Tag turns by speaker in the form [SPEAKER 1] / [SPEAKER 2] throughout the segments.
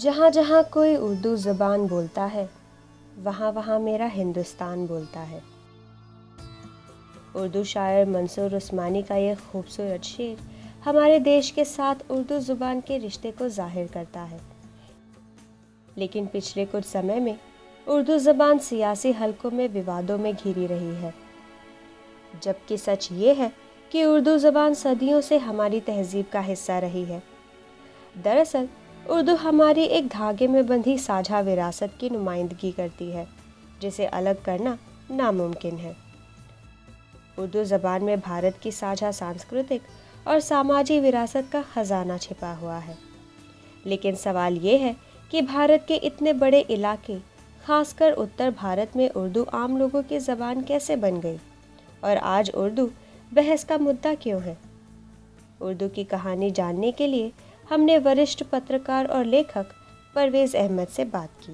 [SPEAKER 1] जहाँ जहाँ कोई उर्दू ज़बान बोलता है वहाँ वहाँ मेरा हिंदुस्तान बोलता है उर्दू शायर मंसूर उस्मानी का यह खूबसूरत शेर हमारे देश के साथ उर्दू ज़ुबान के रिश्ते को जाहिर करता है लेकिन पिछले कुछ समय में उर्दू ज़बान सियासी हलकों में विवादों में घिरी रही है जबकि सच ये है कि उर्दू ज़बान सदियों से हमारी तहजीब का हिस्सा रही है दरअसल उर्दू हमारी एक धागे में बंधी साझा विरासत की नुमाइंदगी करती है जिसे अलग करना नामुमकिन है उर्दू ज़बान में भारत की साझा सांस्कृतिक और सामाजिक विरासत का ख़जाना छिपा हुआ है लेकिन सवाल ये है कि भारत के इतने बड़े इलाके खासकर उत्तर भारत में उर्दू आम लोगों की ज़बान कैसे बन गई और आज उर्दू बहस का मुद्दा क्यों है उर्दू की कहानी जानने के लिए हमने वरिष्ठ पत्रकार और लेखक परवेज़ अहमद से बात की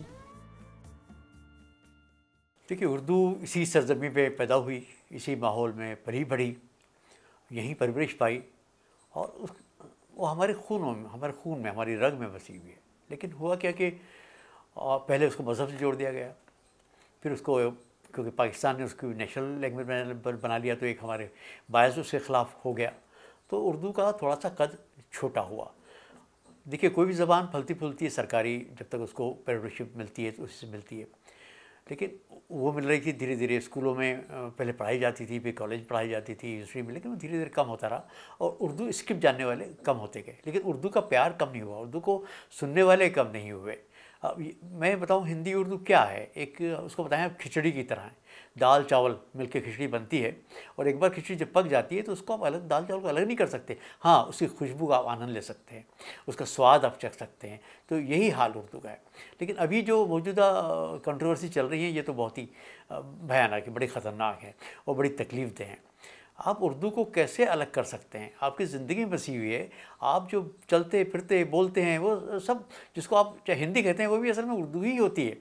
[SPEAKER 2] देखिए उर्दू इसी सरजमी पे पैदा हुई इसी माहौल में परी बढ़ी यहीं परवरिश पाई और उस वो हमारे खून में हमारे खून में हमारी रग में बसी हुई है लेकिन हुआ क्या कि पहले उसको मज़हब से जोड़ दिया गया फिर उसको क्योंकि पाकिस्तान ने उसकी नेशनल लैंग्वेज बना लिया तो एक हमारे बायस उसके ख़िलाफ़ हो गया तो उर्दू का थोड़ा सा कद छोटा हुआ देखिए कोई भी ज़बान फलती फूलती है सरकारी जब तक उसको पेडरशिप मिलती है तो उससे मिलती है लेकिन वो मिल रही थी धीरे धीरे स्कूलों में पहले पढ़ाई जाती थी फिर कॉलेज पढ़ाई जाती थी यूनिवर्सिटी में लेकिन धीरे धीरे कम होता रहा और उर्दू स्किप जानने वाले कम होते गए लेकिन उर्दू का प्यार कम नहीं हुआ उर्दू को सुनने वाले कम नहीं हुए अब मैं बताऊँ हिंदी उर्दू क्या है एक उसको बताएं खिचड़ी की तरह है दाल चावल मिलके खिचड़ी बनती है और एक बार खिचड़ी जब पक जाती है तो उसको आप अलग दाल चावल को अलग नहीं कर सकते हाँ उसकी खुशबू का आप आनंद ले सकते हैं उसका स्वाद आप चख सकते हैं तो यही हाल उर्दू का है लेकिन अभी जो मौजूदा कंट्रोवर्सी चल रही है ये तो बहुत ही भयानक है बड़ी ख़तरनाक है और बड़ी तकलीफ दे हैं आप उर्दू को कैसे अलग कर सकते हैं आपकी ज़िंदगी में बसी हुई है आप जो चलते फिरते बोलते हैं वो सब जिसको आप चाहे हिंदी कहते हैं वो भी असल में उर्दू ही होती है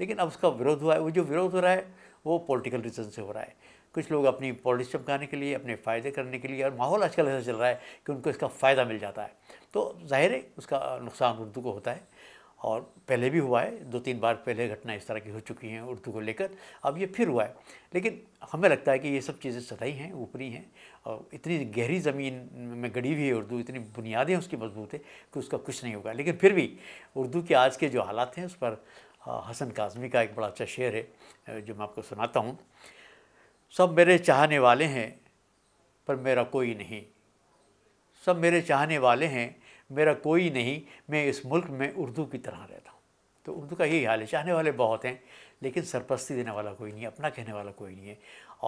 [SPEAKER 2] लेकिन अब उसका विरोध हुआ है वो जो विरोध हो रहा है वो पॉलिटिकल रीज़न से हो रहा है कुछ लोग अपनी पॉलिटिक्स चमकाने के लिए अपने फ़ायदे करने के लिए और माहौल आजकल ऐसा चल रहा है कि उनको इसका फ़ायदा मिल जाता है तो जाहिर है उसका नुकसान उर्दू को होता है और पहले भी हुआ है दो तीन बार पहले घटनाएं इस तरह की हो चुकी हैं उर्दू को लेकर अब ये फिर हुआ है लेकिन हमें लगता है कि ये सब चीज़ें सतही हैं ऊपरी हैं और इतनी गहरी ज़मीन में गड़ी हुई है उर्दू इतनी बुनियादें उसकी मजबूत है कि उसका कुछ नहीं होगा लेकिन फिर भी उर्दू के आज के जो हालात हैं उस पर हाँ, हसन काजमी का एक बड़ा अच्छा शेर है जो मैं आपको सुनाता हूँ सब मेरे चाहने वाले हैं पर मेरा कोई नहीं सब मेरे चाहने वाले हैं मेरा कोई नहीं मैं इस मुल्क में उर्दू की तरह रहता हूँ तो उर्दू का यही हाल है चाहने वाले बहुत हैं लेकिन सरपस्ती देने वाला कोई नहीं है अपना कहने वाला कोई नहीं है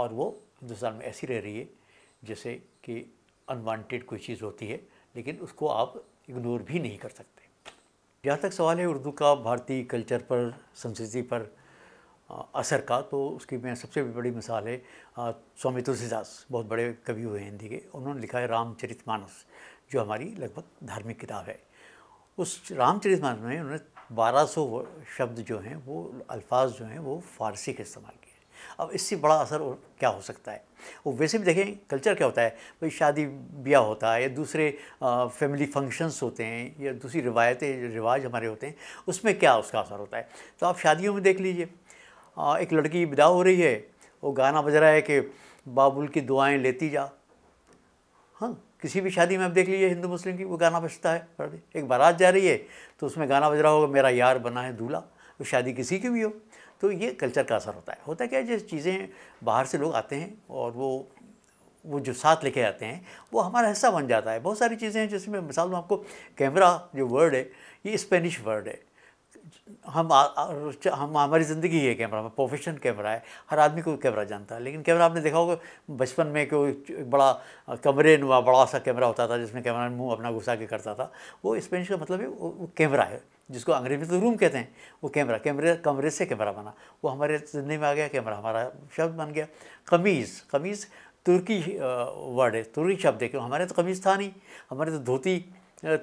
[SPEAKER 2] और वो हिंदुस्तान में ऐसी रह रही है जैसे कि अनवांटेड कोई चीज़ होती है लेकिन उसको आप इग्नोर भी नहीं कर सकते जहाँ तक सवाल है उर्दू का भारतीय कल्चर पर संस्कृति पर असर का तो उसकी मैं सबसे बड़ी मिसाल है स्वामी तुलसीदास बहुत बड़े कवि हुए हिंदी के उन्होंने लिखा है रामचरित मानस जो हमारी लगभग धार्मिक किताब है उस रामचरित मानस में उन्होंने 1200 शब्द जो हैं वो अल्फाज जो हैं वो फ़ारसी के इस्तेमाल अब इससे बड़ा असर और क्या हो सकता है वो वैसे भी देखें कल्चर क्या होता है भाई शादी ब्याह होता है या दूसरे फैमिली फंक्शंस होते हैं या दूसरी रिवायतें रिवाज हमारे होते हैं उसमें क्या उसका असर होता है तो आप शादियों में देख लीजिए एक लड़की विदा हो रही है वो गाना बज रहा है कि बाबुल की दुआएं लेती जा हाँ किसी भी शादी में आप देख लीजिए हिंदू मुस्लिम की वो गाना बजता है एक बारात जा रही है तो उसमें गाना बज रहा होगा मेरा यार बना है दूल्हा वो शादी किसी की भी हो तो ये कल्चर का असर होता है होता क्या है जैसे चीज़ें बाहर से लोग आते हैं और वो वो जो साथ लेके आते हैं वो हमारा हिस्सा बन जाता है बहुत सारी चीज़ें हैं जिसमें मिसाल दूँ आपको कैमरा जो वर्ड है ये स्पेनिश वर्ड है हम आ, हम हमारी ज़िंदगी है कैमरा में प्रोफेशन कैमरा है हर आदमी को कैमरा जानता है लेकिन कैमरा आपने देखा होगा बचपन में कोई बड़ा कमरे नुआ बड़ा सा कैमरा होता था जिसमें कैमरा मुंह अपना घुसा के करता था वो स्पेनिश का मतलब है वो कैमरा है जिसको अंग्रेजी में तो रूम कहते हैं वो कैमरा कैमरे कमरे से कैमरा बना वो हमारे ज़िंदगी में आ गया कैमरा हमारा शब्द बन गया कमीज़ कमीज़ तुर्की वर्ड है तुर्की शब्द है क्यों हमारे तो कमीज़ था नहीं हमारे तो धोती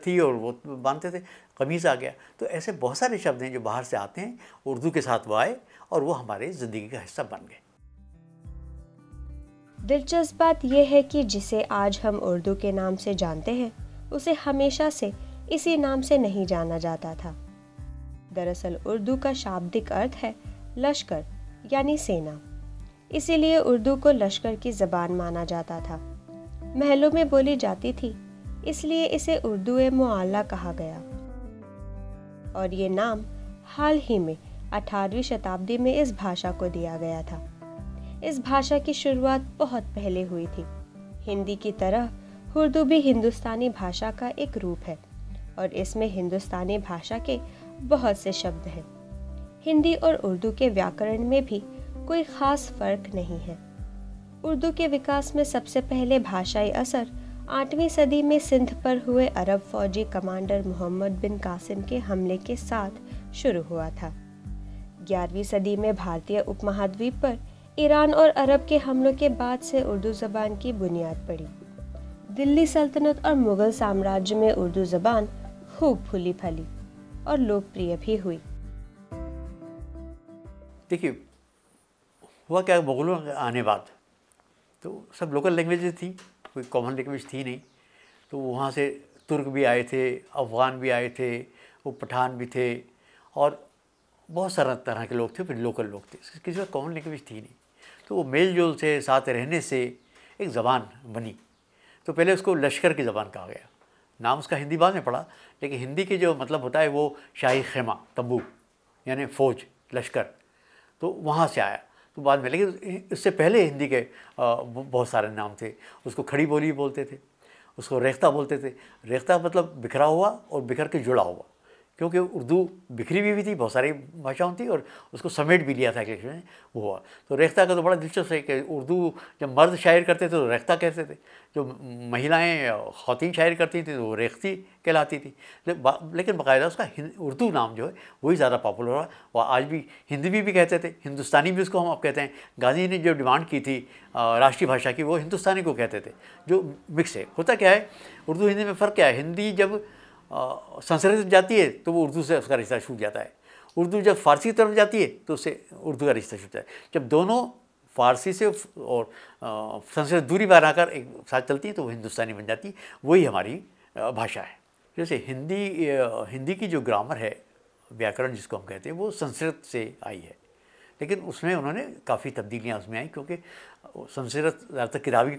[SPEAKER 2] थी और वो बांधते थे कमीज़ आ गया तो ऐसे बहुत सारे शब्द हैं जो बाहर से आते हैं उर्दू के साथ वो आए और वो हमारे ज़िंदगी का हिस्सा बन गए
[SPEAKER 1] दिलचस्प बात यह है कि जिसे आज हम उर्दू के नाम से जानते हैं उसे हमेशा से इसी नाम से नहीं जाना जाता था दरअसल उर्दू का शाब्दिक अर्थ है लश्कर यानी सेना इसीलिए उर्दू को लश्कर की जबान माना जाता था महलों में बोली जाती थी इसलिए इसे उर्दू मुआला कहा गया और ये नाम हाल ही में 18वीं शताब्दी में इस भाषा को दिया गया था इस भाषा की शुरुआत बहुत पहले हुई थी हिंदी की तरह उर्दू भी हिंदुस्तानी भाषा का एक रूप है और इसमें हिंदुस्तानी भाषा के बहुत से शब्द हैं हिंदी और उर्दू के व्याकरण में भी कोई ख़ास फ़र्क नहीं है उर्दू के विकास में सबसे पहले भाषाई असर आठवीं सदी में सिंध पर हुए अरब फौजी कमांडर मोहम्मद बिन कासिम के हमले के साथ शुरू हुआ था ग्यारहवीं सदी में भारतीय उपमहाद्वीप पर ईरान और अरब के हमलों के बाद से उर्दू ज़बान की बुनियाद पड़ी दिल्ली सल्तनत और मुग़ल साम्राज्य में उर्दू ज़बान खूब फूली फली और लोकप्रिय भी हुई
[SPEAKER 2] देखिए हुआ क्या मुग़लों आने बाद तो सब लोकल लैंग्वेजेस थी कोई कॉमन लैंग्वेज थी नहीं तो वहाँ से तुर्क भी आए थे अफ़गान भी आए थे वो पठान भी थे और बहुत सारा तरह के लोग थे फिर लोकल लोग थे किसी का कॉमन लैंग्वेज थी नहीं तो वो मेल जोल से साथ रहने से एक ज़बान बनी तो पहले उसको लश्कर की ज़बान कहा गया नाम उसका हिंदी बाद में पड़ा लेकिन हिंदी के जो मतलब होता है वो शाही खेमा तंबू यानी फ़ौज लश्कर तो वहाँ से आया तो बाद में लेकिन इससे पहले हिंदी के बहुत सारे नाम थे उसको खड़ी बोली बोलते थे उसको रेख्ता बोलते थे रेख्ता मतलब बिखरा हुआ और बिखर के जुड़ा हुआ क्योंकि उर्दू बिखरी भी थी बहुत सारी भाषाओं थी और उसको समेट भी लिया था एक ने वो हुआ तो रेख्ता का तो बड़ा दिलचस्प है कि उर्दू जब मर्द शायर करते थे तो रेख्ता कहते थे जो महिलाएं खातिन शायर करती थी तो वो रेख्ती कहलाती थी लेकिन बाकायदा उसका उर्दू नाम जो है वही ज़्यादा पॉपुलर हुआ वह आज भी हिंदी भी, भी कहते थे हिंदुस्तानी भी उसको हम अब कहते हैं गांधी ने जो डिमांड की थी राष्ट्रीय भाषा की वो हिंदुस्तानी को कहते थे जो मिक्स है होता क्या है उर्दू हिंदी में फ़र्क क्या है हिंदी जब संस्कृत जाती है तो वो उर्दू से उसका रिश्ता छूट जाता है उर्दू जब फारसी तरफ जाती है तो उससे उर्दू का रिश्ता छूट जाता है जब दोनों फारसी से और संस्कृत दूरी बनाकर एक साथ चलती है तो वो हिंदुस्तानी बन जाती है वही हमारी भाषा है जैसे हिंदी हिंदी की जो ग्रामर है व्याकरण जिसको हम कहते हैं वो संस्कृत से आई है लेकिन उसमें उन्होंने काफ़ी तब्दीलियाँ उसमें आई क्योंकि संस्कृत ज़्यादातर किताबी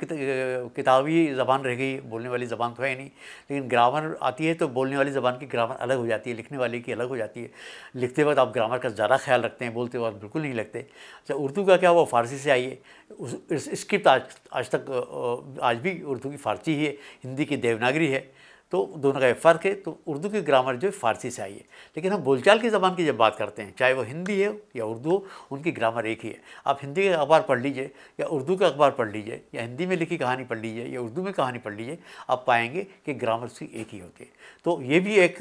[SPEAKER 2] किताबी ज़बान रह गई बोलने वाली ज़बान तो है नहीं लेकिन ग्रामर आती है तो बोलने वाली ज़बान की ग्रामर अलग हो जाती है लिखने वाले की अलग हो जाती है लिखते वक्त आप ग्रामर का ज़्यादा ख्याल रखते हैं बोलते वक्त बिल्कुल नहीं लगते अच्छा उर्दू का क्या वो फ़ारसी से आई है स्क्रिप्ट आज आज तक आज भी उर्दू की फ़ारसी ही है हिंदी की देवनागरी है तो दोनों का फ़र्क है तो उर्दू की ग्रामर जो है फारसी से आई है लेकिन हम बोलचाल की ज़बान की जब बात करते हैं चाहे वो हिंदी है या उर्दू हो उनकी ग्रामर एक ही है आप हिंदी का अखबार पढ़ लीजिए या उर्दू का अखबार पढ़ लीजिए या हिंदी में लिखी कहानी पढ़ लीजिए या उर्दू में कहानी पढ़ लीजिए आप पाएंगे कि ग्रामर उसकी एक ही होती है तो ये भी एक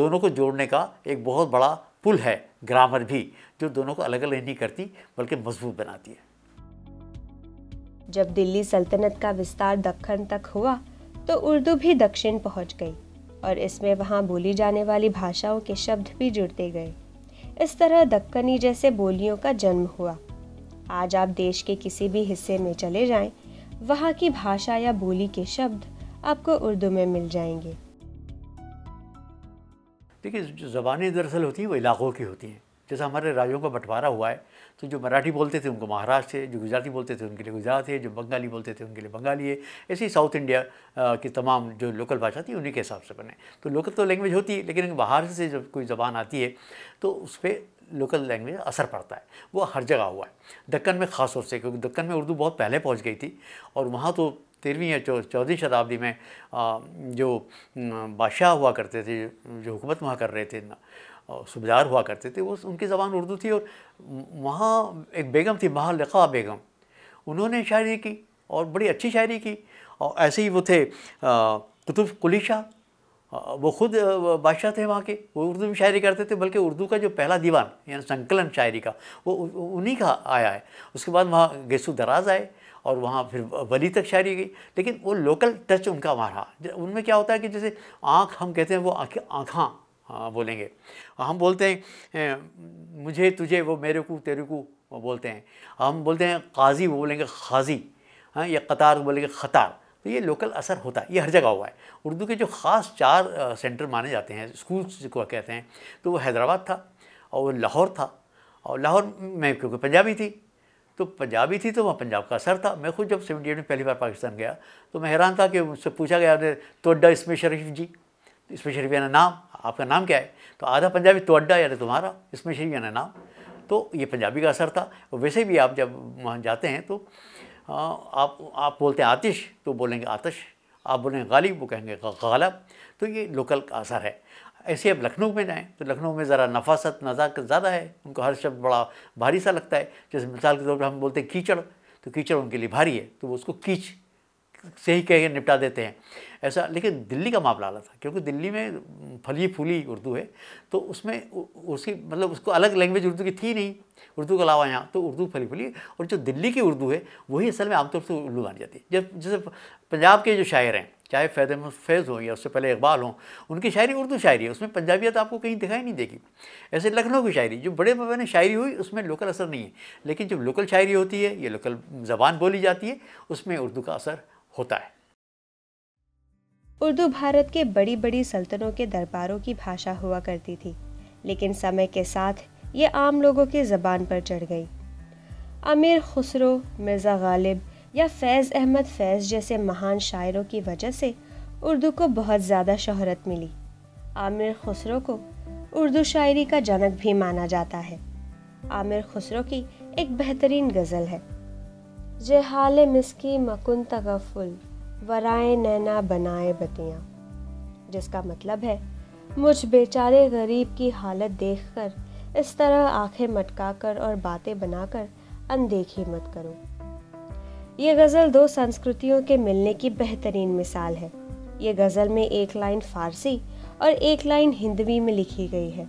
[SPEAKER 2] दोनों को जोड़ने का एक बहुत बड़ा पुल है ग्रामर भी जो दोनों को अलग अलग नहीं करती बल्कि मजबूत बनाती है
[SPEAKER 1] जब दिल्ली सल्तनत का विस्तार दक्खन तक हुआ तो उर्दू भी दक्षिण पहुंच गई और इसमें वहाँ बोली जाने वाली भाषाओं के शब्द भी जुड़ते गए इस तरह दक्कनी जैसे बोलियों का जन्म हुआ आज आप देश के किसी भी हिस्से में चले जाएं, वहाँ की भाषा या बोली के शब्द आपको उर्दू में मिल जाएंगे
[SPEAKER 2] देखिए जो ज़बानें दरअसल होती हैं वो इलाकों की होती हैं जैसे हमारे राज्यों का बंटवारा हुआ है तो जो मराठी बोलते थे उनको महाराष्ट्र है जो गुजराती बोलते थे उनके लिए गुजरात है जो बंगाली बोलते थे उनके लिए बंगाली है ऐसे ही साउथ इंडिया की तमाम जो लोकल भाषा थी उन्हीं के हिसाब से बने तो लोकल तो लैंग्वेज होती है लेकिन बाहर से जब कोई ज़बान आती है तो उस पर लोकल लैंग्वेज असर पड़ता है वो हर जगह हुआ है दक्कन में ख़ास तौर से क्योंकि दक्कन में उर्दू बहुत पहले पहुँच गई थी और वहाँ तो तेरहवीं या चौदहवीं शताब्दी में जो बादशाह हुआ करते थे जो हुकूमत वहाँ कर रहे थे सूबेदार हुआ करते थे वो उनकी ज़बान उर्दू थी और वहाँ एक बेगम थी महालका बेगम उन्होंने शायरी की और बड़ी अच्छी शायरी की और ऐसे ही वो थे कुतुब कुली शाह वो खुद बादशाह थे वहाँ के वो उर्दू में शायरी करते थे बल्कि उर्दू का जो पहला दीवान यानी संकलन शायरी का वो उन्हीं का आया है उसके बाद वहाँ गेसु दराज आए और वहाँ फिर वली तक शायरी गई लेकिन वो लोकल टच उनका वहाँ रहा उनमें क्या होता है कि जैसे आँख हम कहते हैं वो आँखें आँखा हाँ, बोलेंगे हम बोलते हैं मुझे तुझे वो मेरे को तेरे को बोलते हैं हम बोलते हैं काजी वो बोलेंगे खाजी हाँ या कतार बोलेंगे खतार तो ये लोकल असर होता है ये हर जगह हुआ है उर्दू के जो ख़ास चार सेंटर माने जाते हैं स्कूल को कहते हैं तो वो हैदराबाद था और लाहौर था और लाहौर में क्योंकि पंजाबी थी तो पंजाबी थी तो वहाँ पंजाब का असर था मैं खुद जब सेवेंटी एट में पहली बार पाकिस्तान गया तो मैं हैरान था कि मुझसे पूछा गया तोड्डा इसमें शरीफ जी तो इसमें शरीफ ना नाम आपका नाम क्या है तो आधा पंजाबी तो अड्डा यानी तुम्हारा इसमें श्री यानी नाम तो ये पंजाबी का असर था वैसे भी आप जब वहाँ जाते हैं तो आप आप बोलते हैं आतिश तो बोलेंगे आतश आप बोलेंगे गालिब वो कहेंगे गालब तो ये लोकल का असर है ऐसे अब लखनऊ में जाएँ तो लखनऊ में ज़रा नफासत नज़ाकत ज़्यादा है उनको हर शब्द बड़ा भारी सा लगता है जैसे मिसाल के तौर पर हम बोलते हैं कीचड़ तो कीचड़ उनके लिए भारी है तो वो उसको कीच से ही कह निपटा देते हैं ऐसा लेकिन दिल्ली का मामला अलग था क्योंकि दिल्ली में फली फूली उर्दू है तो उसमें उसकी मतलब उसको अलग लैंग्वेज उर्दू की थी नहीं उर्दू के अलावा यहाँ तो उर्दू फली फूली और जो दिल्ली की उर्दू है वही असल में आमतौर से उर्दू मानी जाती है जब जैसे पंजाब के जो शायर हैं चाहे फैज अहमद फैज़ हों या उससे पहले इकबाल हों उनकी शायरी उर्दू शायरी है उसमें पंजाबियत तो आपको कहीं दिखाई नहीं देगी ऐसे लखनऊ की शायरी जो बड़े पैमाने शायरी हुई उसमें लोकल असर नहीं है लेकिन जब लोकल शायरी होती है या लोकल ज़बान बोली जाती है उसमें उर्दू का असर होता है
[SPEAKER 1] उर्दू भारत के बड़ी बड़ी सल्तनों के दरबारों की भाषा हुआ करती थी लेकिन समय के साथ ये आम लोगों की ज़बान पर चढ़ गई आमिर खुसरो मिर्ज़ा गालिब या फैज़ अहमद फैज़ जैसे महान शायरों की वजह से उर्दू को बहुत ज़्यादा शहरत मिली आमिर खुसरो को उर्दू शायरी का जनक भी माना जाता है आमिर खुसरो की एक बेहतरीन गज़ल है जे हाल मिसकी मकुन तगफुल वराए नैना बनाए बतियाँ जिसका मतलब है मुझ बेचारे गरीब की हालत देखकर इस तरह आंखें मटका कर और बातें बनाकर अनदेखी मत करो ये गज़ल दो संस्कृतियों के मिलने की बेहतरीन मिसाल है ये गज़ल में एक लाइन फारसी और एक लाइन हिंदवी में लिखी गई है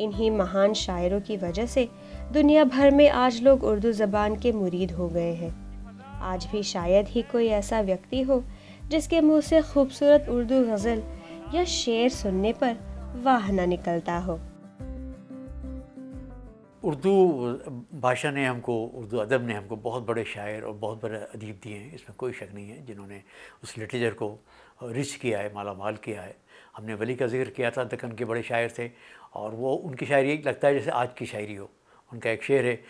[SPEAKER 1] इन्हीं महान शायरों की वजह से दुनिया भर में आज लोग उर्दू ज़बान के मुरीद हो गए हैं आज भी शायद ही कोई ऐसा व्यक्ति हो जिसके मुंह से खूबसूरत उर्दू गज़ल या शेर सुनने पर वाह ना निकलता हो
[SPEAKER 2] उर्दू भाषा ने हमको उर्दू अदब ने हमको बहुत बड़े शायर और बहुत बड़े अदीब दिए हैं इसमें कोई शक नहीं है जिन्होंने उस लिटरेचर को रिच किया है माला माल किया है हमने वली का जिक्र किया था दक्कन के बड़े शायर थे और वो उनकी शायरी लगता है जैसे आज की शायरी हो उनका एक शेर है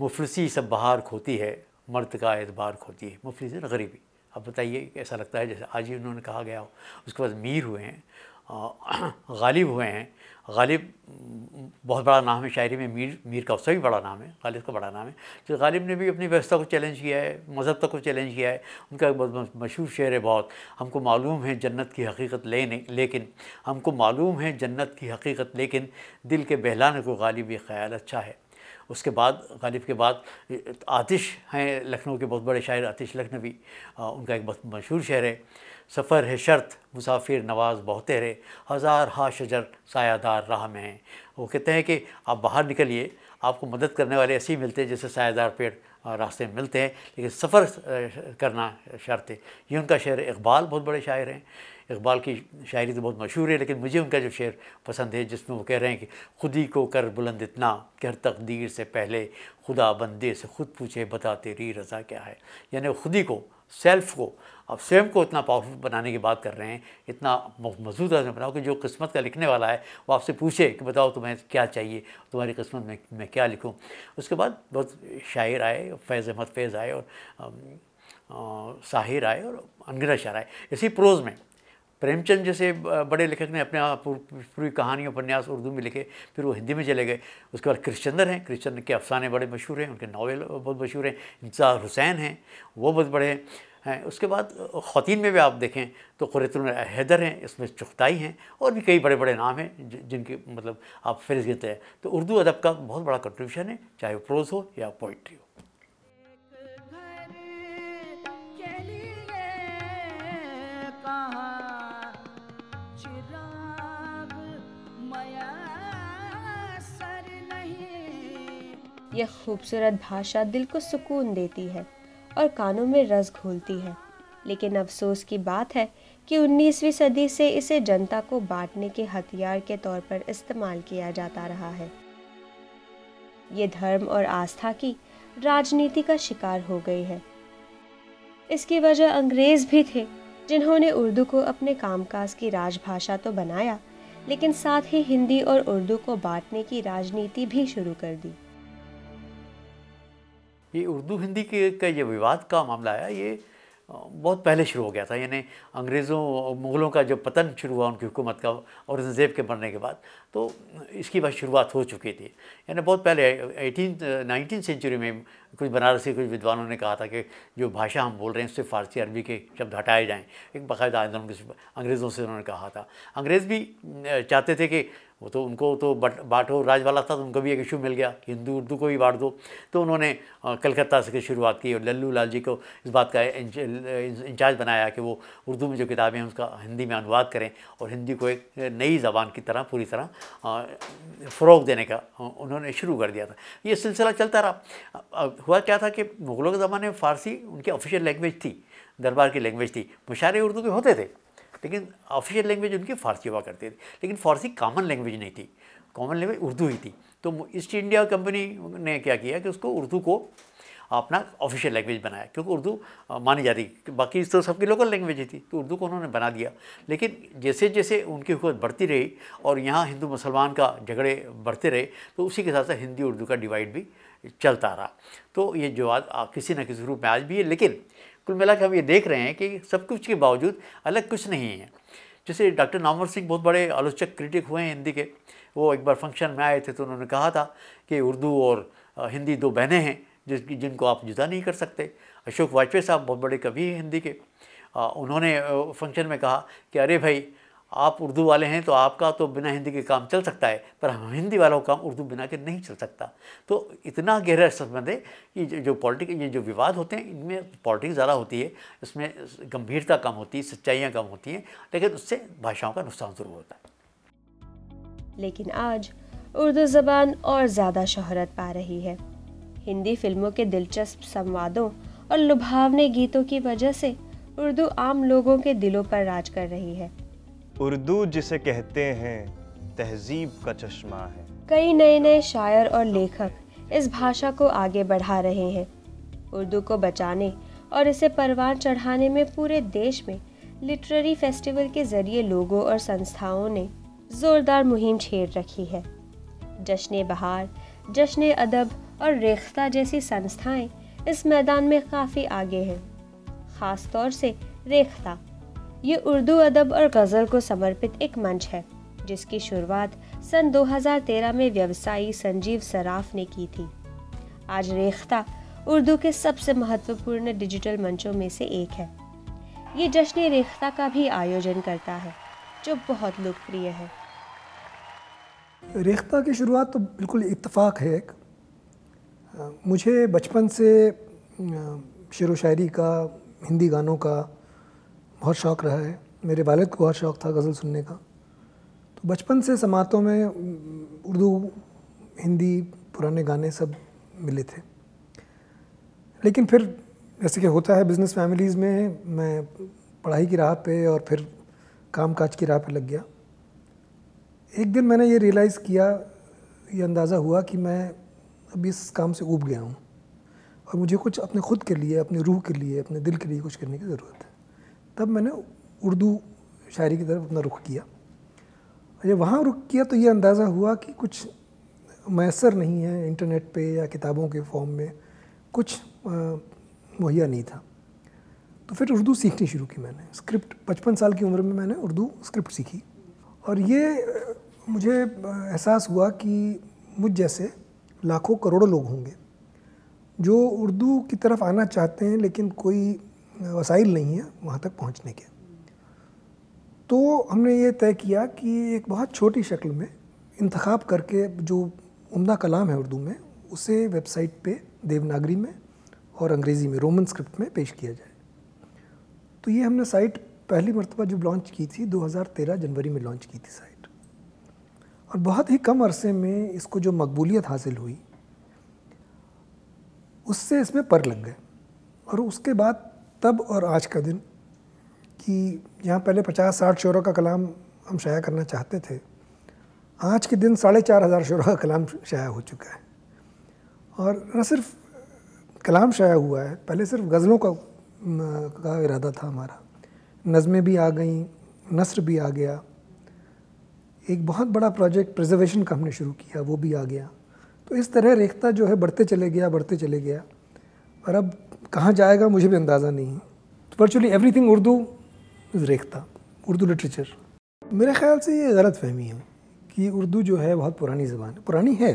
[SPEAKER 2] मुफलसी सब बहार खोती है मर्द का एतबार खोती है मुफलिस गरीबी अब बताइए ऐसा लगता है जैसे आज ही उन्होंने कहा गया हो उसके बाद मीर हुए हैं गालिब हुए हैं गालिब बहुत बड़ा नाम है शायरी में मीर मीर का उसका भी बड़ा नाम है गालिब का बड़ा नाम है तो गालिब ने भी अपनी व्यवस्था को चैलेंज किया है मज़हब तक को चैलेंज किया है उनका एक बहुत मशहूर शेर है बहुत हमको मालूम है जन्नत की हकीकत लेने लेकिन हमको मालूम है जन्नत की हकीकत लेकिन दिल के बहलाने को गालिब ये ख्याल अच्छा है उसके बाद गालिब के बाद आतिश हैं लखनऊ के बहुत बड़े शायर आतिश लखनवी उनका एक बहुत मशहूर शहर है सफ़र है शर्त मुसाफिर नवाज़ बहुत तेरे हज़ार हा शजर सायादार राह में हैं वो कहते हैं कि आप बाहर निकलिए आपको मदद करने वाले ऐसे ही मिलते हैं जैसे सायादार पेड़ रास्ते में मिलते हैं लेकिन सफ़र करना शर्त है ये उनका शहर इकबाल बहुत बड़े शायर हैं इकबाल की शायरी तो बहुत मशहूर है लेकिन मुझे उनका जो शेर पसंद है जिसमें वो कह रहे हैं कि खुद ही को कर बुलंद इतना कर तकदीर से पहले खुदा बंदे से खुद पूछे बता तेरी रज़ा क्या है यानी खुद ही को सेल्फ़ को अब स्वयं को इतना पावरफुल बनाने की बात कर रहे हैं इतना मजबूत में बनाओ कि जो किस्मत का लिखने वाला है वो आपसे पूछे कि बताओ तुम्हें क्या चाहिए तुम्हारी किस्मत में मैं क्या लिखूं उसके बाद बहुत शायर आए फैज़ अहमद फैज़ आए और आ, आ, साहिर आए और अनगिना शायर आए इसी प्रोज़ में प्रेमचंद जैसे बड़े लेखक ने अपने पूरी कहानी उपन्यास उर्दू में लिखे फिर वो हिंदी में चले गए उसके बाद कृष्णचंद्र हैं कृष्णचंद्र के अफसाने बड़े मशहूर हैं उनके नावल बहुत मशहूर हैं इंसार हुसैन हैं वो बहुत बड़े हैं उसके बाद ख़वान में भी आप देखें तो क़ुरतुल हैदर हैं इसमें चुगताई हैं और भी कई बड़े बड़े नाम हैं जिनके मतलब आप फहरिस्त गिनते हैं तो उर्दू अदब का बहुत बड़ा कंट्रीब्यूशन है चाहे वो प्रोज हो या पोइट्री हो
[SPEAKER 1] कहाँ यह खूबसूरत भाषा दिल को सुकून देती है और कानों में रस घोलती है लेकिन अफसोस की बात है कि 19वीं सदी से इसे जनता को बांटने के हथियार के तौर पर इस्तेमाल किया जाता रहा है ये धर्म और आस्था की राजनीति का शिकार हो गई है इसकी वजह अंग्रेज़ भी थे जिन्होंने उर्दू को अपने कामकाज की राजभाषा तो बनाया लेकिन साथ ही हिंदी और उर्दू को बांटने की राजनीति भी शुरू कर दी
[SPEAKER 2] ये उर्दू हिंदी के का ये विवाद का मामला आया ये बहुत पहले शुरू हो गया था यानी अंग्रेज़ों और मुग़लों का जो पतन शुरू हुआ उनकी हुकूमत का औरंगज़ेब के मरने के बाद तो इसकी बस शुरुआत हो चुकी थी यानी बहुत पहले एटीन नाइनटीन सेंचुरी में कुछ बनारसी कुछ विद्वानों ने कहा था कि जो भाषा हम बोल रहे हैं उससे फ़ारसी अरबी के शब्द हटाए जाएँ एक बाकायदा आंदोलन अंग्रेज़ों से उन्होंने कहा था अंग्रेज़ भी चाहते थे कि वो तो उनको तो बट बाटो राज वाला था तो उनको भी एक इशू मिल गया कि हिंदू उर्दू को भी बांट दो तो उन्होंने कलकत्ता से शुरुआत की और लल्लू लाल जी को इस बात का इंचार्ज बनाया कि वो उर्दू में जो किताबें हैं उसका हिंदी में अनुवाद करें और हिंदी को एक नई ज़बान की तरह पूरी तरह फ़रोग देने का उन्होंने शुरू कर दिया था ये सिलसिला चलता रहा हुआ क्या था कि मुग़लों के ज़माने में फ़ारसी उनकी ऑफिशियल लैंग्वेज थी दरबार की लैंग्वेज थी मुशारे उर्दू के होते थे लेकिन ऑफिशियल लैंग्वेज उनकी फारसी हुआ करती थी लेकिन फारसी कॉमन लैंग्वेज नहीं थी कॉमन लैंग्वेज उर्दू ही थी तो ईस्ट इंडिया कंपनी ने क्या किया कि उसको उर्दू को अपना ऑफिशियल लैंग्वेज बनाया क्योंकि उर्दू मानी जाती बाकी तो सबकी लोकल लैंग्वेज ही थी तो उर्दू को उन्होंने बना दिया लेकिन जैसे जैसे उनकी हुकूमत बढ़ती रही और यहाँ हिंदू मुसलमान का झगड़े बढ़ते रहे तो उसी के साथ साथ हिंदी उर्दू का डिवाइड भी चलता रहा तो ये जो आज किसी न किसी रूप में आज भी है लेकिन कुल मिला हम ये देख रहे हैं कि सब कुछ के बावजूद अलग कुछ नहीं है जैसे डॉक्टर नामवर सिंह बहुत बड़े आलोचक क्रिटिक हुए हैं हिंदी के वो एक बार फंक्शन में आए थे तो उन्होंने कहा था कि उर्दू और हिंदी दो बहनें हैं जिसकी जिनको आप जुदा नहीं कर सकते अशोक वाजपेयी साहब बहुत बड़े कवि हैं हिंदी के उन्होंने फंक्शन में कहा कि अरे भाई आप उर्दू वाले हैं तो आपका तो बिना हिंदी के काम चल सकता है पर हम हिंदी वालों का काम उर्दू बिना के नहीं चल सकता तो इतना गहरा संबंध है कि जो पॉलिटिक ये जो विवाद
[SPEAKER 1] होते हैं इनमें
[SPEAKER 2] पॉलिटिक्स ज़्यादा होती है इसमें गंभीरता कम होती है सच्चाइयाँ कम होती हैं लेकिन उससे भाषाओं का नुकसान ज़रूर होता है
[SPEAKER 1] लेकिन आज उर्दू ज़बान और ज़्यादा शहरत पा रही है हिंदी फिल्मों के दिलचस्प संवादों और लुभावने गीतों की वजह से उर्दू आम लोगों के दिलों पर राज कर रही है
[SPEAKER 3] उर्दू जिसे कहते हैं तहजीब का चश्मा है
[SPEAKER 1] कई नए नए शायर और लेखक इस भाषा को आगे बढ़ा रहे हैं उर्दू को बचाने और इसे परवान चढ़ाने में पूरे देश में लिटरेरी फेस्टिवल के जरिए लोगों और संस्थाओं ने ज़ोरदार मुहिम छेड़ रखी है जश्न बहार जश्न अदब और रेख्ता जैसी संस्थाएं इस मैदान में काफ़ी आगे हैं ख़ास तौर से रेख्ता ये उर्दू अदब और गज़ल को समर्पित एक मंच है जिसकी शुरुआत सन 2013 में व्यवसायी संजीव सराफ ने की थी आज रेख्ता उर्दू के सबसे महत्वपूर्ण डिजिटल मंचों में से एक है ये जश्न रेख्ता का भी आयोजन करता है जो बहुत लोकप्रिय है
[SPEAKER 3] रेख्ता की शुरुआत तो बिल्कुल इतफाक है एक मुझे बचपन से शेर व शायरी का हिंदी गानों का बहुत शौक़ रहा है मेरे वालद को बहुत शौक़ था गज़ल सुनने का तो बचपन से समातों में उर्दू हिंदी पुराने गाने सब मिले थे लेकिन फिर जैसे कि होता है बिज़नेस फैमिलीज़ में मैं पढ़ाई की राह पे और फिर काम काज की राह पे लग गया एक दिन मैंने ये रियलाइज़ किया ये अंदाज़ा हुआ कि मैं अभी इस काम से ऊब गया हूँ और मुझे कुछ अपने खुद के लिए अपने रूह के लिए अपने दिल के लिए कुछ करने की ज़रूरत है तब मैंने उर्दू शायरी की तरफ अपना रुख किया जब वहाँ रुख किया तो ये अंदाज़ा हुआ कि कुछ मैसर नहीं है इंटरनेट पे या किताबों के फॉर्म में कुछ मुहैया नहीं था तो फिर उर्दू सीखनी शुरू की मैंने स्क्रिप्ट पचपन साल की उम्र में मैंने उर्दू स्क्रिप्ट सीखी और ये मुझे एहसास हुआ कि मुझ जैसे लाखों करोड़ों लोग होंगे जो उर्दू की तरफ आना चाहते हैं लेकिन कोई वसाइल नहीं है वहाँ तक पहुँचने के तो हमने ये तय किया कि एक बहुत छोटी शक्ल में इंतखब करके जो उमदा कलाम है उर्दू में उसे वेबसाइट पे देवनागरी में और अंग्रेज़ी में रोमन स्क्रिप्ट में पेश किया जाए तो ये हमने साइट पहली मरतबा जो लॉन्च की थी 2013 जनवरी में लॉन्च की थी साइट और बहुत ही कम अरसे में इसको जो मकबूलियत हासिल हुई उससे इसमें पर लग गए और उसके बाद तब और आज का दिन कि यहाँ पहले पचास साठ शोरों का कलाम हम शाया करना चाहते थे आज के दिन साढ़े चार हज़ार शोरों का कलाम शाया हो चुका है और न सिर्फ कलाम शाया हुआ है पहले सिर्फ गज़लों का का इरादा था हमारा नज़में भी आ गई नसर भी आ गया एक बहुत बड़ा प्रोजेक्ट प्रिजर्वेशन का हमने शुरू किया वो भी आ गया तो इस तरह रेखता जो है बढ़ते चले गया बढ़ते चले गया और अब कहाँ जाएगा मुझे भी अंदाज़ा नहीं है virtually everything Urdu is Rekhta Urdu literature मेरे ख्याल से ये गलत फहमी है कि उर्दू जो है बहुत पुरानी ज़बान है पुरानी है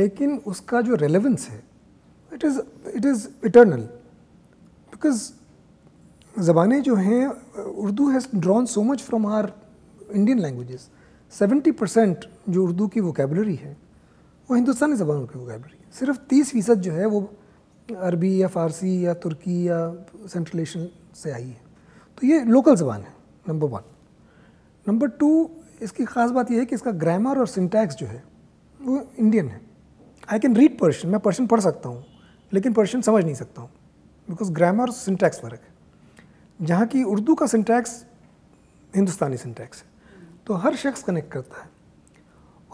[SPEAKER 3] लेकिन उसका जो रेलेवेंस है it is it is eternal because ज़बानें जो हैं Urdu has drawn so much from our Indian languages seventy percent जो उर्दू की वोकेबलरी है वो हिंदुस्तानी ज़बानों की वोकेबलरी है सिर्फ तीस फ़ीसद जो है वो अरबी या फ़ारसी या तुर्की या सेंट्रल एशियन से आई है तो ये लोकल ज़बान है नंबर वन नंबर टू इसकी ख़ास बात यह है कि इसका ग्रामर और सिंटैक्स जो है वो इंडियन है आई कैन रीड पर्शियन मैं पर्शियन पढ़ सकता हूँ लेकिन पर्शियन समझ नहीं सकता हूँ बिकॉज ग्रामर और सिंटैक्स फ़र्क है जहाँ की उर्दू का सिंटैक्स हिंदुस्तानी सिंटैक्स है तो हर शख्स कनेक्ट करता है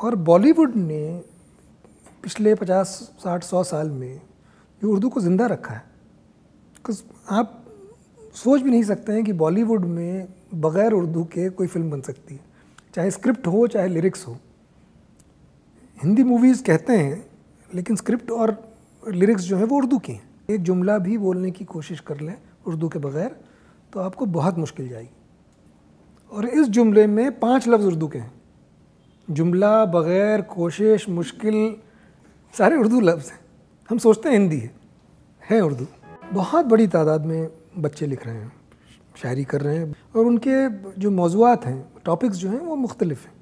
[SPEAKER 3] और बॉलीवुड ने पिछले पचास साठ सौ साल में जो उर्दू को ज़िंदा रखा है आप सोच भी नहीं सकते हैं कि बॉलीवुड में बग़ैर उर्दू के कोई फिल्म बन सकती है चाहे स्क्रिप्ट हो चाहे लिरिक्स हो हिंदी मूवीज़ कहते हैं लेकिन स्क्रिप्ट और लिरिक्स जो है वो उर्दू की हैं एक जुमला भी बोलने की कोशिश कर लें उर्दू के बगैर तो आपको बहुत मुश्किल जाएगी और इस जुमले में पांच लफ्ज़ उर्दू के हैं जुमला बग़ैर कोशिश मुश्किल सारे उर्दू लफ्ज़ हैं हम सोचते हैं हिंदी है, है उर्दू बहुत बड़ी तादाद में बच्चे लिख रहे हैं शायरी कर रहे हैं और उनके जो मौजूद हैं टॉपिक्स जो हैं वो मुख्तलिफ हैं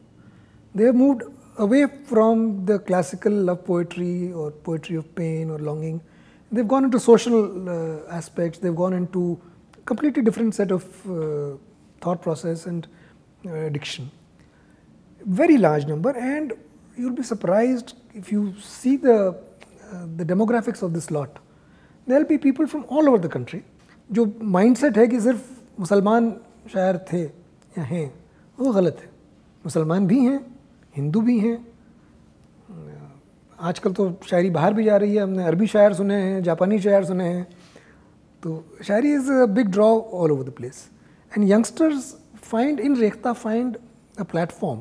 [SPEAKER 3] they move away from the classical love poetry और पोइट्री ऑफ पेन और longing they've gone into social aspect they've gone into completely different set of thought process and addiction very large number and you will be surprise if you see the the demographics of this lot, there will be people from all over the country. जो mindset है कि सिर्फ मुसलमान शायर थे या हैं वो गलत है मुसलमान भी हैं हिंदू भी हैं आजकल तो शायरी बाहर भी जा रही है हमने अरबी शायर सुने हैं जापानी शायर सुने हैं तो shayari is a big draw all over the place and youngsters find in Rekta find a platform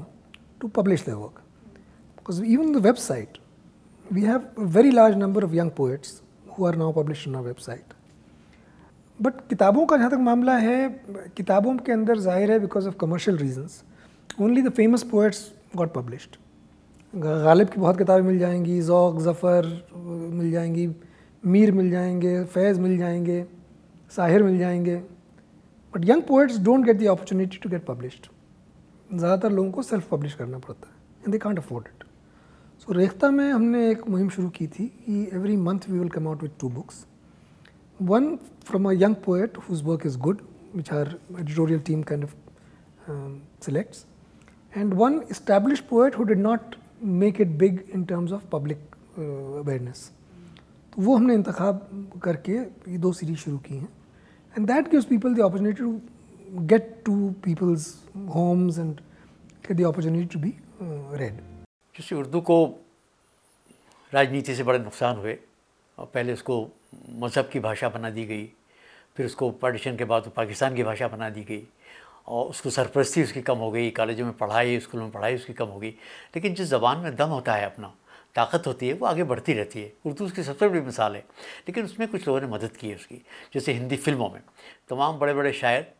[SPEAKER 3] to publish their work because even the website we have a very large number of young poets who are now published on our website. But किताबों का जहाँ तक मामला है किताबों के अंदर जाहिर है because of commercial reasons only the famous poets got published Ghalib की बहुत किताबें मिल जाएंगी ज़ौक ज़फ़र मिल जाएंगी मीर मिल जाएंगे फैज़ मिल जाएंगे साहिर मिल जाएंगे but young poets don't get the opportunity to get published ज़्यादातर लोगों को सेल्फ पब्लिश करना पड़ता है and they can't afford it so तो रेख्ता में हमने एक मुहिम शुरू की थी कि every month we will come out with two books one from a young poet whose work is good which our editorial team kind of selects and one establish poet who did not make it big in terms of public awareness तो वो हमने इंतखब करके ये दो series शुरू की हैं and that gives people the opportunity to get to people's homes and the opportunity to be read
[SPEAKER 2] क्योंकि उर्दू को राजनीति से बड़े नुकसान हुए और पहले उसको मज़हब की भाषा बना दी गई फिर उसको पार्टीशन के बाद तो पाकिस्तान की भाषा बना दी गई और उसको सरपरस्ती उसकी कम हो गई कॉलेजों में पढ़ाई स्कूलों में पढ़ाई उसकी कम हो गई लेकिन जिस ज़बान में दम होता है अपना ताकत होती है वो आगे बढ़ती रहती है उर्दू उसकी सबसे बड़ी मिसाल है लेकिन उसमें कुछ लोगों ने मदद की है उसकी जैसे हिंदी फिल्मों में तमाम बड़े बड़े शायर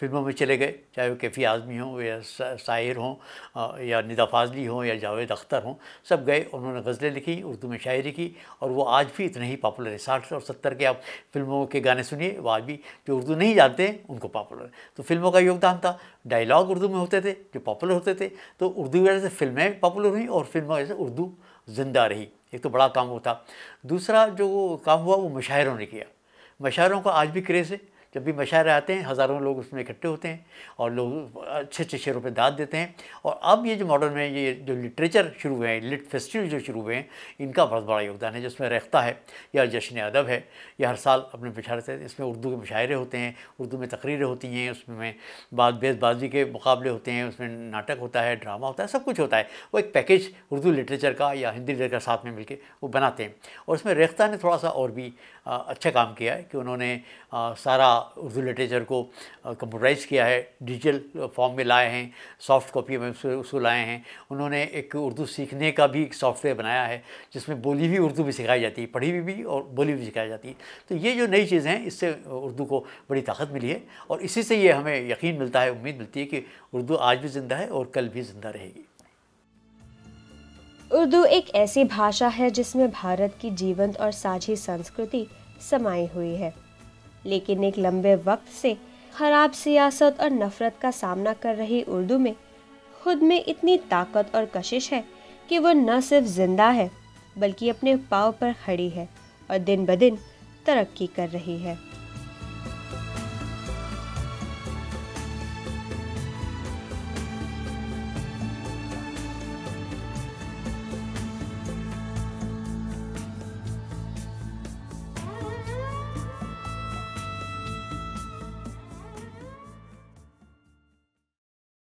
[SPEAKER 2] फिल्मों में चले गए चाहे वो कैफ़ी आज़मी हों या शायर हों या निदा फाजली हों या जावेद अख्तर हों सब गए उन्होंने गज़लें लिखी उर्दू में शायरी की और वो आज भी इतने ही पॉपुलर है साठ और सत्तर के आप फिल्मों के गाने सुनिए वो आज भी जो उर्दू नहीं जानते हैं उनको पॉपुलर तो फिल्मों का योगदान था डायलॉग उर्दू में होते थे जो पॉपुलर होते थे तो उर्दू की वजह से फिल्में पॉपुलर हुई और फिल्मों की वजह से उर्दू ज़िंदा रही एक तो बड़ा काम वो था दूसरा जो काम हुआ वो मशायरों ने किया मशायरों का आज भी क्रेज़ है जब भी मशारे आते हैं हज़ारों लोग उसमें इकट्ठे होते हैं और लोग अच्छे अच्छे शेरों पर दाद देते हैं और अब ये जो मॉडर्न में ये जो लिटरेचर शुरू हुए हैं लिट फेस्टिवल जो शुरू हुए हैं इनका बहुत बड़ा योगदान है जिसमें रेख्ता है या जश्न अदब है या हर साल अपने मशारे से इसमें उर्दू के मशारे होते हैं उर्दू में तकरीरें होती हैं उसमें बाद बेसबाजी के मुकाबले होते हैं उसमें नाटक होता है ड्रामा होता है सब कुछ होता है वो एक पैकेज उर्दू लिटरेचर का या हिंदी लिटरेचर का साथ में मिलकर वो बनाते हैं और उसमें रेख्ता ने थोड़ा सा और भी अच्छा काम किया है कि उन्होंने सारा उर्दू लिटरेचर को कंप्यूटराइज किया है डिजिटल फॉर्म में लाए हैं सॉफ्ट कॉपी में उसको लाए हैं उन्होंने एक उर्दू सीखने का भी एक सॉफ्टवेयर बनाया है जिसमें बोली भी उर्दू भी सिखाई जाती है पढ़ी हुई भी, भी और बोली भी सिखाई जाती है तो ये जो नई चीज़ें हैं इससे उर्दू को बड़ी ताकत मिली है और इसी से ये हमें यकीन मिलता है उम्मीद मिलती है कि उर्दू आज भी ज़िंदा है और कल भी ज़िंदा रहेगी
[SPEAKER 1] उर्दू एक ऐसी भाषा है जिसमें भारत की जीवंत और साझी संस्कृति समाई हुई है लेकिन एक लंबे वक्त से ख़राब सियासत और नफ़रत का सामना कर रही उर्दू में खुद में इतनी ताकत और कशिश है कि वो न सिर्फ ज़िंदा है बल्कि अपने पाँव पर खड़ी है और दिन ब दिन तरक्की कर रही है